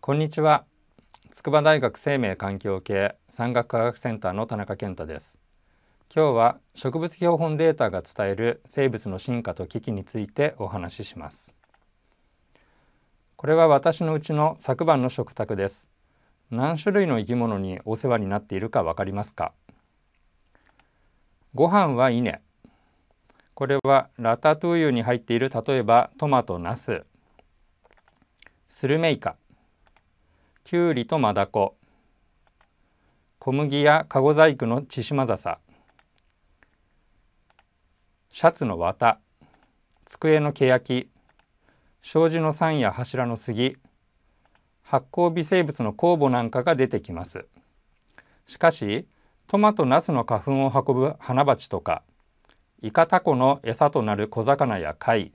こんにちは筑波大学生命環境系産学科学センターの田中健太です今日は植物標本データが伝える生物の進化と危機についてお話ししますこれは私のうちの昨晩の食卓です何種類の生き物にお世話になっているかわかりますかご飯は稲これはラタトゥーユに入っている例えばトマトナススルメイカきゅうりとマダコ小麦や籠細工のチシマザサシャツの綿机のけやき障子の山や柱の杉発酵微生物の酵母なんかが出てきますしかしトマトナスの花粉を運ぶ花鉢とかイカタコの餌となる小魚や貝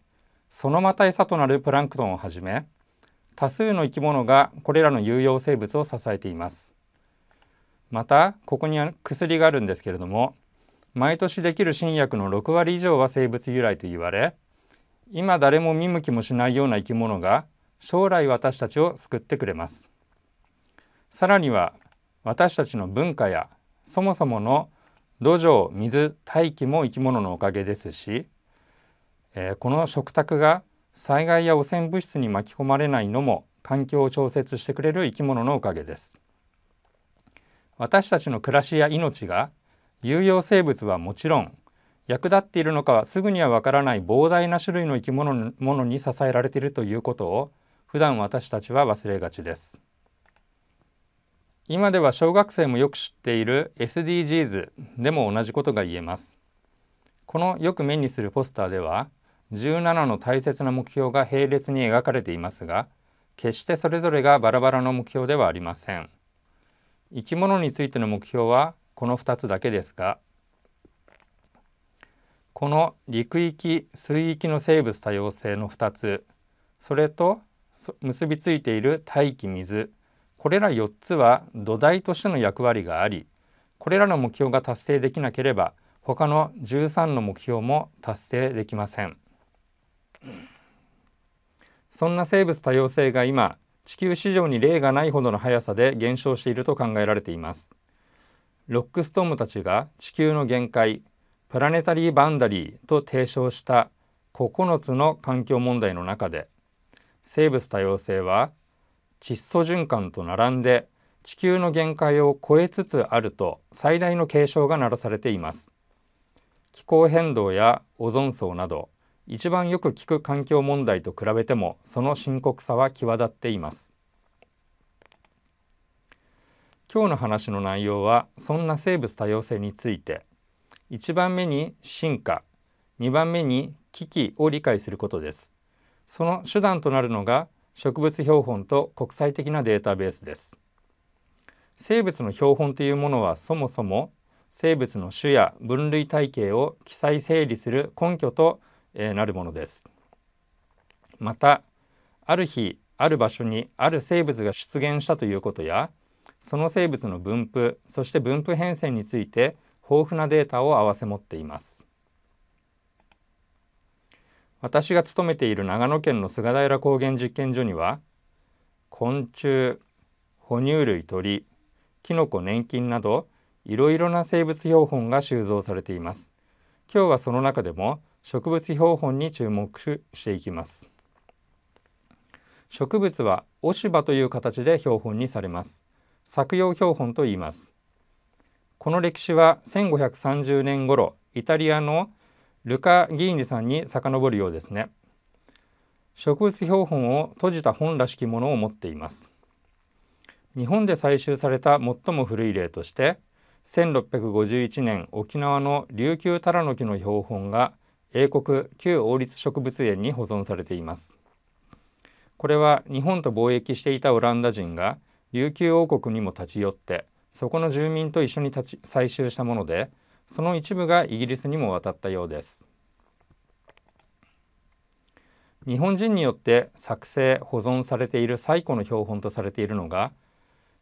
そのまた餌となるプランクトンをはじめ多数の生き物がこれらの有用生物を支えていますまたここには薬があるんですけれども毎年できる新薬の6割以上は生物由来と言われ今誰も見向きもしないような生き物が将来私たちを救ってくれますさらには私たちの文化やそもそもの土壌水大気も生き物のおかげですし、えー、この食卓が災害や汚染物質に巻き込まれないのも環境を調節してくれる生き物のおかげです私たちの暮らしや命が有用生物はもちろん役立っているのかはすぐにはわからない膨大な種類の生き物ものに支えられているということを普段私たちは忘れがちです。今では小学生もよく知っている SDGs でも同じことが言えますこのよく目にするポスターでは17の大切な目標が並列に描かれていますが決してそれぞれがバラバラの目標ではありません生き物についての目標はこの2つだけですがこの陸域水域の生物多様性の2つそれと結びついている大気水これら4つは土台としての役割がありこれらの目標が達成できなければ他の13の目標も達成できませんそんな生物多様性が今地球史上に例がないほどの速さで減少していると考えられていますロックストームたちが地球の限界プラネタリーバンダリーと提唱した9つの環境問題の中で生物多様性は窒素循環と並んで地球の限界を超えつつあると最大の警鐘が鳴らされています気候変動やオゾン層など一番よく聞く環境問題と比べてもその深刻さは際立っています今日の話の内容はそんな生物多様性について1番目に進化2番目に危機を理解することですその手段となるのが植物標本と国際的なデータベースです生物の標本というものはそもそも生物の種や分類体系を記載整理する根拠となるものですまたある日ある場所にある生物が出現したということやその生物の分布そして分布変遷について豊富なデータを併せ持っています私が勤めている長野県の菅平高原実験所には昆虫哺乳類鳥キノコ粘菌などいろいろな生物標本が収蔵されています今日はその中でも植物標本に注目していきます植物は押し葉という形で標本にされます作用標本と言いますこの歴史は1530年頃イタリアのルカ・ギーニさんに遡るようですね植物標本を閉じた本らしきものを持っています日本で採集された最も古い例として1651年沖縄の琉球タラの木の標本が英国旧王立植物園に保存されていますこれは日本と貿易していたオランダ人が琉球王国にも立ち寄ってそこの住民と一緒に立ち採集したものでその一部がイギリスにも渡ったようです日本人によって作成保存されている最古の標本とされているのが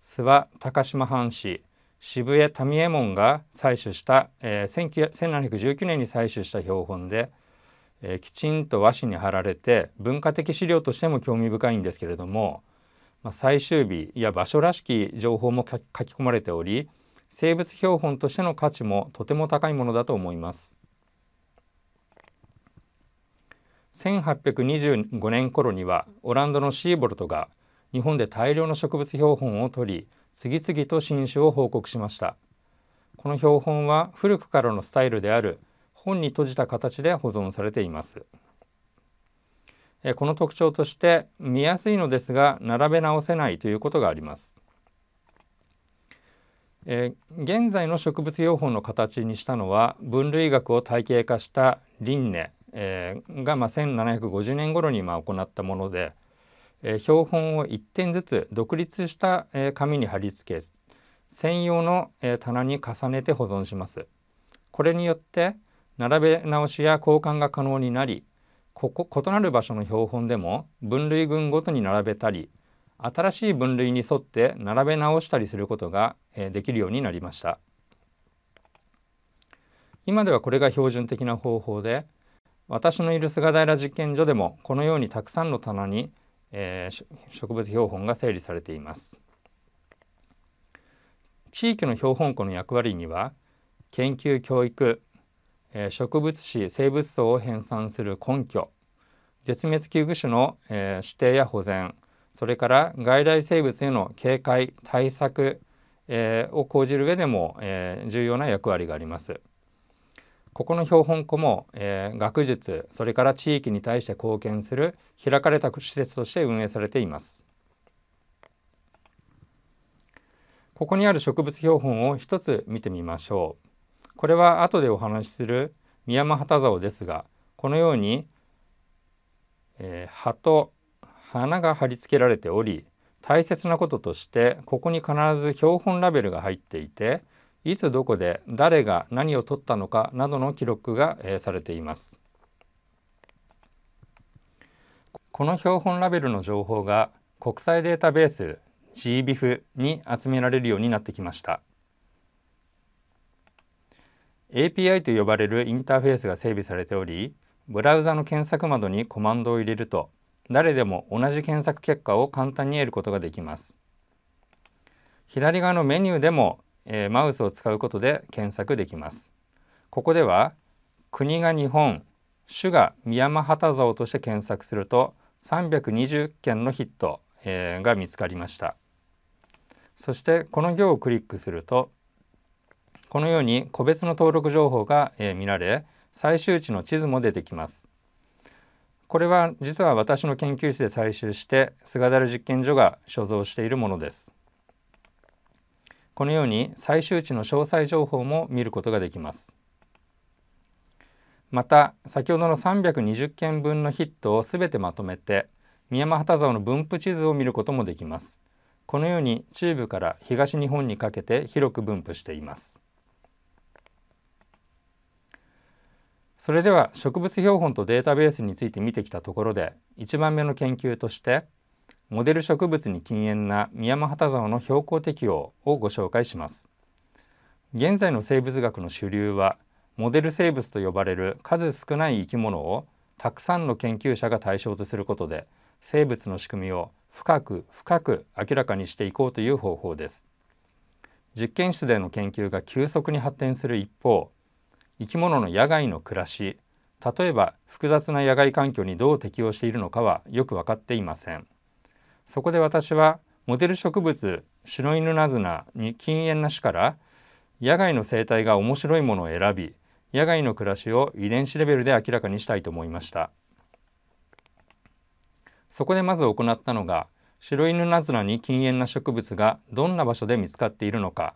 諏訪高島藩士渋谷民右衛門が採取した、えー、1719年に採取した標本で、えー、きちんと和紙に貼られて文化的資料としても興味深いんですけれども、まあ、最終日や場所らしき情報も書き込まれており生物標本としての価値もとても高いものだと思います。1825年頃にはオランダのシーボルトが日本で大量の植物標本を取り次々と新種を報告しましたこの標本は古くからのスタイルである本に閉じた形で保存されていますこの特徴として見やすいのですが並べ直せないということがありますえ現在の植物標本の形にしたのは分類学を体系化したリンネえー、が、まあ、1750年頃にま行ったもので、えー、標本を1点ずつ独立した、え紙に貼り付け専用の、え棚に重ねて保存します。これによって並べ直しや交換が可能になりここ異なる場所の標本でも分類群ごとに並べたり新しい分類に沿って並べ直したりすることが、えできるようになりました今ではこれが標準的な方法で私のいる菅平実験所でもこのようにたくさんの棚に、えー、植物標本が整理されています地域の標本庫の役割には研究教育、えー、植物史生物層を編纂する根拠絶滅危惧種の、えー、指定や保全それから外来生物への警戒対策、えー、を講じる上でも、えー、重要な役割があります。ここの標本庫も、えー、学術それから地域に対して貢献する開かれた施設として運営されていますここにある植物標本を一つ見てみましょうこれは後でお話しするミヤマハタザオですがこのように、えー、葉と花が貼り付けられており大切なこととしてここに必ず標本ラベルが入っていていつどこで誰が何を取ったのかなどの記録が、えー、されていますこの標本ラベルの情報が国際データベース GBIF に集められるようになってきました API と呼ばれるインターフェースが整備されておりブラウザの検索窓にコマンドを入れると誰でも同じ検索結果を簡単に得ることができます左側のメニューでもえマウスを使うことで検索できますここでは国が日本種がミヤマハタとして検索すると320件のヒット、えー、が見つかりましたそしてこの行をクリックするとこのように個別の登録情報が、えー、見られ最終値の地図も出てきますこれは実は私の研究室で採集して菅樽実験所が所蔵しているものですこのように最終値の詳細情報も見ることができます。また先ほどの320件分のヒットをすべてまとめて宮間畑沢の分布地図を見ることもできます。このように中部から東日本にかけて広く分布しています。それでは植物標本とデータベースについて見てきたところで1番目の研究としてモデル植物に禁煙なミヤマハタザオの標高適応をご紹介します現在の生物学の主流はモデル生物と呼ばれる数少ない生き物をたくさんの研究者が対象とすることで生物の仕組みを深く深く明らかにしていこうという方法です実験室での研究が急速に発展する一方生き物の野外の暮らし例えば複雑な野外環境にどう適応しているのかはよく分かっていませんそこで私はモデル植物シロイヌナズナに禁煙なしから野外の生態が面白いものを選び野外の暮らしを遺伝子レベルで明らかにしたいと思いましたそこでまず行ったのがシロイヌナズナに禁煙な植物がどんな場所で見つかっているのか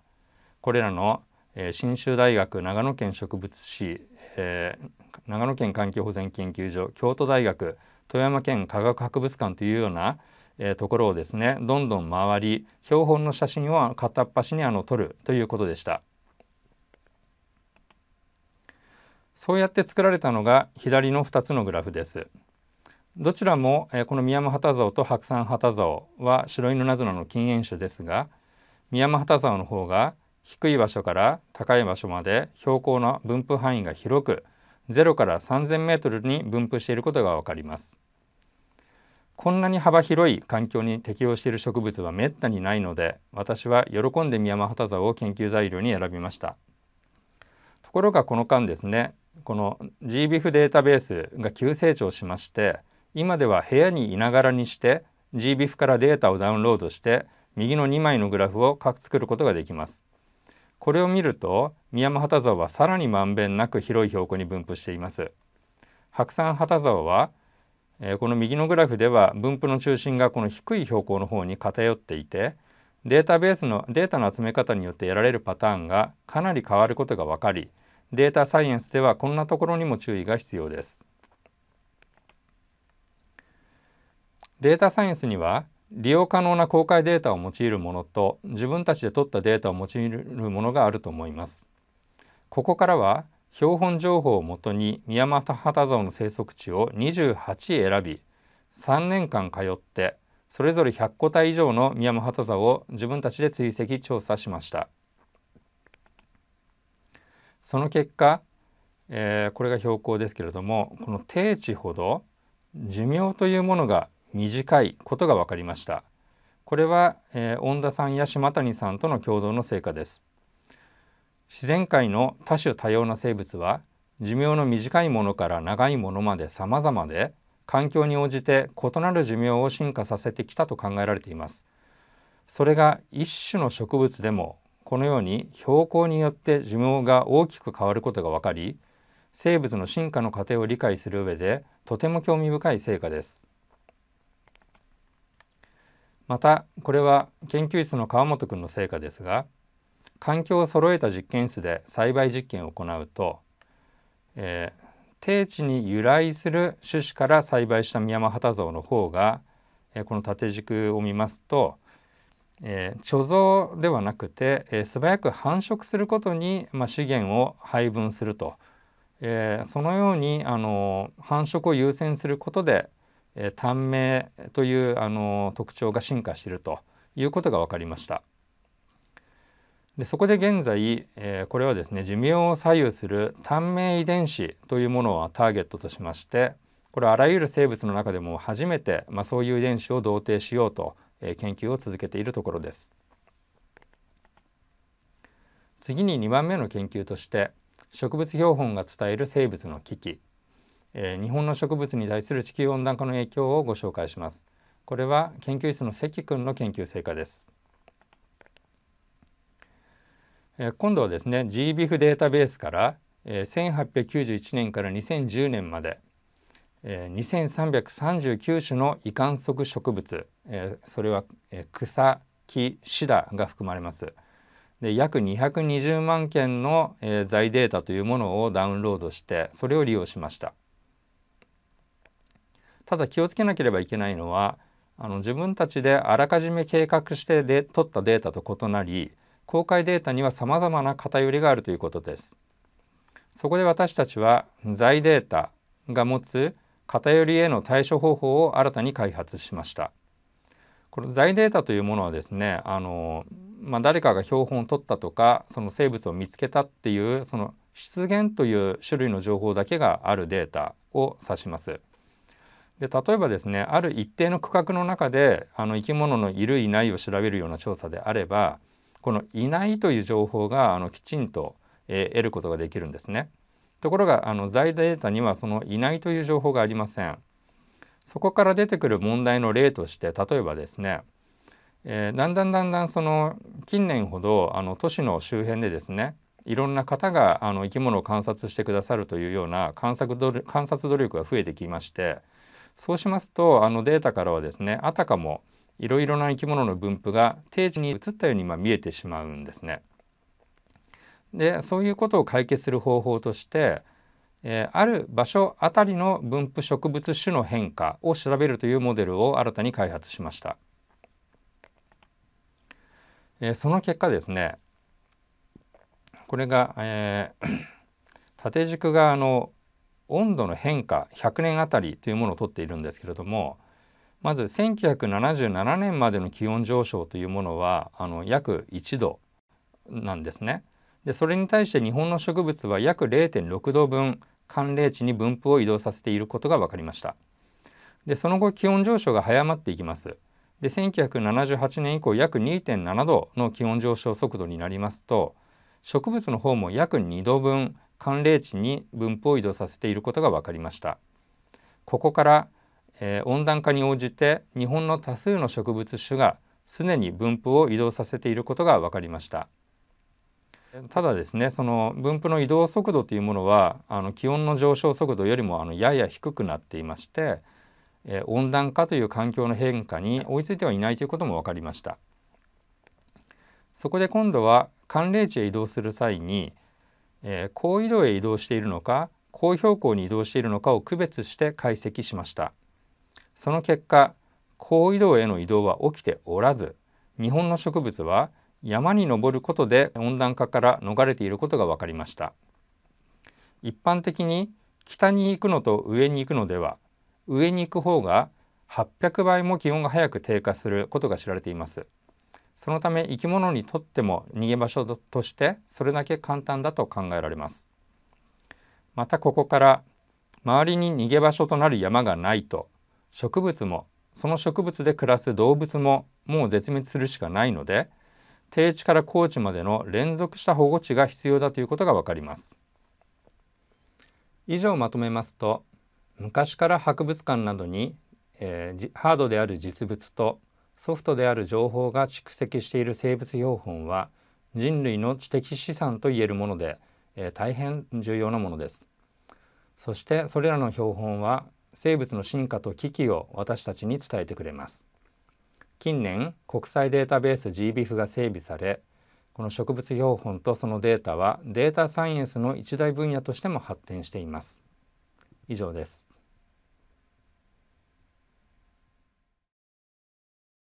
これらの信州大学長野県植物史、えー、長野県環境保全研究所京都大学富山県科学博物館というようなえー、ところをですねどんどん回り標本の写真を片っ端にあの撮るということでしたそうやって作られたのが左の2つのグラフですどちらも、えー、このミヤマハタゾウと白山ハタゾウは白犬ナズナの禁煙種ですがミヤマハタゾウの方が低い場所から高い場所まで標高の分布範囲が広く0から3000メートルに分布していることがわかります。こんなに幅広い環境に適応している植物はめったにないので私は喜んでミヤマハタザオを研究材料に選びましたところがこの間ですねこの GBIF データベースが急成長しまして今では部屋にいながらにして GBIF からデータをダウンロードして右の2枚のグラフを作ることができますこれを見るとミヤマハタザオはさらにまんべんなく広い標高に分布しています白山ハタザオはえこの右のグラフでは分布の中心がこの低い標高の方に偏っていてデータベースのデータの集め方によって得られるパターンがかなり変わることが分かりデータサイエンスではこんなところにも注意が必要です。データサイエンスには利用可能な公開データを用いるものと自分たちで取ったデータを用いるものがあると思います。ここからは標本情報をもとにハタ畑ウの生息地を28選び3年間通ってそれぞれ100個体以上のマハ畑ザを自分たちで追跡調査しましたその結果、えー、これが標高ですけれどもこの低地ほど寿命というものが短いことが分かりましたこれは、えー、恩田さんや島谷さんとの共同の成果です自然界の多種多様な生物は寿命の短いものから長いものまで様々で環境に応じて異なる寿命を進化させてきたと考えられていますそれが一種の植物でもこのように標高によって寿命が大きく変わることが分かり生物の進化の過程を理解する上でとても興味深い成果ですまたこれは研究室の川本君の成果ですが環境を揃えた実験室で栽培実験を行うと、えー、地に由来する種子から栽培したミヤマハタゾウの方が、えー、この縦軸を見ますと、えー、貯蔵ではなくて、えー、素早く繁殖することに、まあ、資源を配分すると、えー、そのように、あの繁殖を優先することで、えー、短命という、あの特徴が進化しているということが分かりました。でそこで現在、えー、これはですね寿命を左右する短命遺伝子というものをターゲットとしましてこれあらゆる生物の中でも初めて、まあ、そういう遺伝子を同定しようと、えー、研究を続けているところです。次に2番目の研究として植物標本が伝える生物の危機、えー、日本の植物に対する地球温暖化の影響をご紹介します。これは研究室の関君の研究成果です。え今度はですね GBIF データベースから、え1891年から2010年まで、え2339種の異観測植物、えそれは、え草木シダが含まれます。で約220万件の、えデータというものをダウンロードしてそれを利用しました。ただ気をつけなければいけないのはあの自分たちであらかじめ計画してで取ったデータと異なり公開データには様々な偏りがあるということです。そこで私たちは財データが持つ偏りへの対処方法を新たに開発しました。この財データというものはですねあの、まあ、誰かが標本を取ったとかその生物を見つけたっていうその出現という種類の情報だけがあるデータを指します。で例えばですねある一定の区画の中であの生き物のいるいないを調べるような調査であればこの「いない」という情報があのきちんと、え得ることができるんですね。ところがあの在データにはその「いない」という情報がありません。そこから出てくる問題の例として例えばですね、えー、だんだんだんだんその近年ほどあの都市の周辺でですねいろんな方があの生き物を観察してくださるというような観察努力が増えてきましてそうしますとあのデータからはですねあたかもいろいろな生き物の分布が定時に移ったように今見えてしまうんですね。でそういうことを解決する方法として、えー、ある場所あたりの分布植物種の変化を調べるというモデルを新たに開発しました。えー、その結果ですねこれが、えー、縦軸側の温度の変化100年あたりというものをとっているんですけれどもまず1977年までの気温上昇というものはあの約1度なんですね。でそれに対して日本の植物は約0.6度分寒冷地に分布を移動させていることが分かりました。でその後気温上昇が早まっていきます。で1978年以降約2.7度の気温上昇速度になりますと植物の方も約2度分寒冷地に分布を移動させていることが分かりました。ここからえー、温暖化に応じて日本の多数の植物種が常に分布を移動させていることが分かりましたただですねその分布の移動速度というものはあの気温の上昇速度よりもあのやや低くなっていまして、えー、温暖化という環境の変化に追いついてはいないということも分かりましたそこで今度は寒冷地へ移動する際に、えー、高緯度へ移動しているのか高標高に移動しているのかを区別して解析しましたその結果高緯度への移動は起きておらず日本の植物は山に登ることで温暖化から逃れていることが分かりました一般的に北に行くのと上に行くのでは上に行く方が800倍も気温が早く低下することが知られていますそのため生き物にとっても逃げ場所としてそれだけ簡単だと考えられますまたここから周りに逃げ場所となる山がないと植物もその植物で暮らす動物ももう絶滅するしかないので低地から高地までの連続した保護地が必要だということがわかります。以上まとめますと昔から博物館などに、えー、ハードである実物とソフトである情報が蓄積している生物標本は人類の知的資産といえるもので、えー、大変重要なものです。そしてそれらの標本は生物の進化と危機を私たちに伝えてくれます近年国際データベース GBIF が整備されこの植物標本とそのデータはデータサイエンスの一大分野としても発展しています以上です